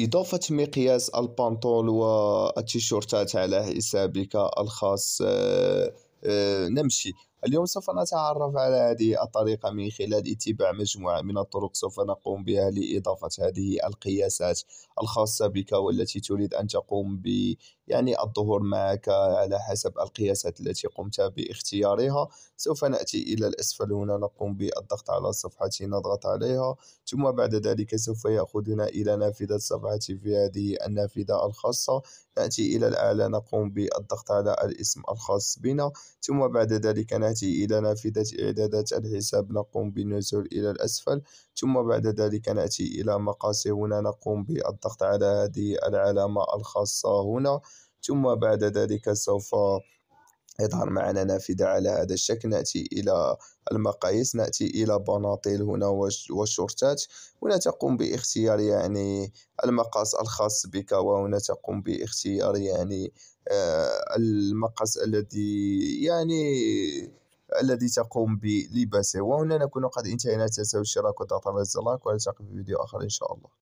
إضافة مقياس البانطول والتيشورتات على حسابك الخاص آه، آه، نمشي اليوم سوف نتعرف على هذه الطريقة من خلال اتباع مجموعة من الطرق سوف نقوم بها لإضافة هذه القياسات الخاصة بك والتي تريد أن تقوم ب يعني الظهور معك على حسب القياسات التي قمت باختيارها سوف نأتي إلى الأسفل هنا نقوم بالضغط على صفحة نضغط عليها ثم بعد ذلك سوف يأخذنا إلى نافذة صفحتي في هذه النافذة الخاصة نأتي إلى الأعلى نقوم بالضغط على الاسم الخاص بنا ثم بعد ذلك نأتي إلى نافذة إعدادات الحساب نقوم بالنزول إلى الأسفل ثم بعد ذلك نأتي إلى مقاسي هنا نقوم بالضغط على هذه العلامة الخاصة هنا ثم بعد ذلك سوف يظهر معنا نافذة على هذا الشكل نأتي إلى المقاييس نأتي إلى بناطيل هنا والشورتات هنا تقوم باختيار يعني المقاس الخاص بك وهنا تقوم باختيار يعني آه، المقاس الذي يعني الذي تقوم بلباسه وهنا نكون قد انتهينا تساوي الاشتراك وتعطيل الزرار ونلتقي في فيديو آخر إن شاء الله